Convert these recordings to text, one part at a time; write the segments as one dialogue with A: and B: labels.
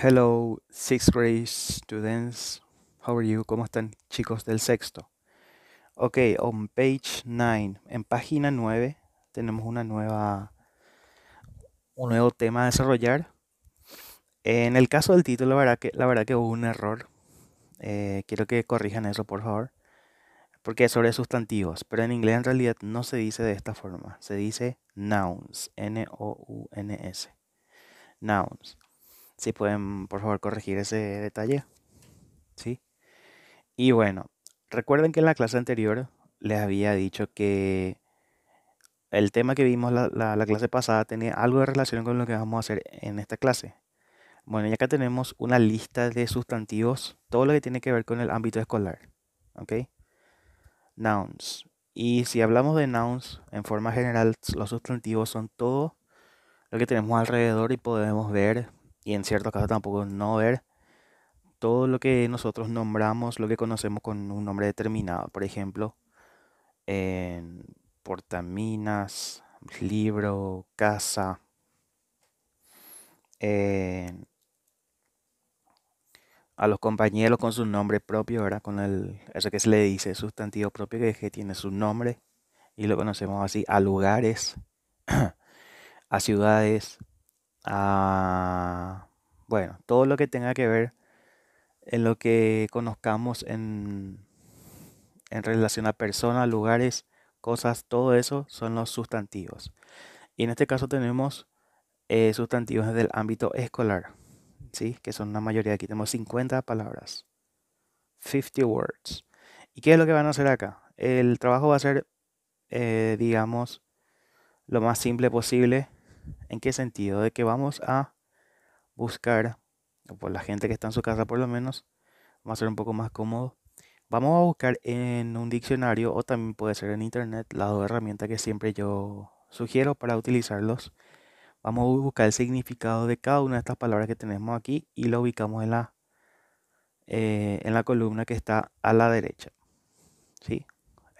A: Hello, sixth grade students. How are you? ¿Cómo están, chicos del sexto? Ok, on page 9, en página 9, tenemos una nueva, un nuevo tema a desarrollar. En el caso del título, la verdad que, la verdad que hubo un error. Eh, quiero que corrijan eso, por favor. Porque es sobre sustantivos, pero en inglés en realidad no se dice de esta forma. Se dice nouns, N-O-U-N-S. Nouns. Si pueden, por favor, corregir ese detalle. ¿Sí? Y bueno, recuerden que en la clase anterior les había dicho que el tema que vimos la, clase pasada tenía algo de relación con lo que vamos a hacer en esta clase. Bueno, y acá tenemos una lista de sustantivos, todo lo que tiene que ver con el ámbito escolar. ¿Ok? Nouns. Y si hablamos de nouns, en forma general, los sustantivos son todo lo que tenemos alrededor y podemos ver y en cierto caso tampoco no ver todo lo que nosotros nombramos, lo que conocemos con un nombre determinado. Por ejemplo, en portaminas, libro, casa, a los compañeros con su nombre propio, ¿verdad? Con el, eso que se le dice, sustantivo propio, que, que tiene su nombre, y lo conocemos así, a lugares, a ciudades, bueno, todo lo que tenga que ver en lo que conozcamos en, en relación a personas, lugares, cosas, todo eso son los sustantivos. Y en este caso tenemos eh, sustantivos del ámbito escolar, ¿sí? que son la mayoría. Aquí tenemos 50 palabras, 50 words. ¿Y qué es lo que van a hacer acá? El trabajo va a ser, eh, digamos, lo más simple posible ¿En qué sentido? De que vamos a buscar, por la gente que está en su casa por lo menos, va a ser un poco más cómodo. Vamos a buscar en un diccionario o también puede ser en internet la dos herramientas que siempre yo sugiero para utilizarlos. Vamos a buscar el significado de cada una de estas palabras que tenemos aquí y lo ubicamos en la, eh, en la columna que está a la derecha. ¿Sí?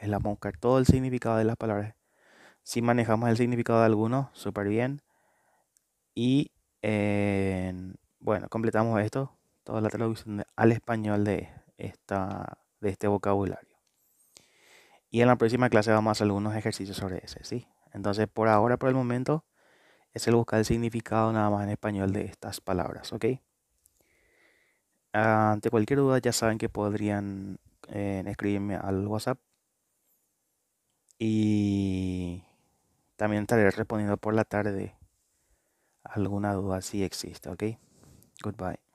A: Vamos a buscar todo el significado de las palabras. Si manejamos el significado de alguno, súper bien. Y bueno, completamos esto, toda la traducción al español de, esta, de este vocabulario. Y en la próxima clase vamos a hacer algunos ejercicios sobre ese, ¿sí? Entonces, por ahora, por el momento, es el buscar el significado nada más en español de estas palabras, ¿ok? Ante cualquier duda ya saben que podrían eh, escribirme al WhatsApp. Y también estaré respondiendo por la tarde alguna duda si existe, ¿ok? Goodbye.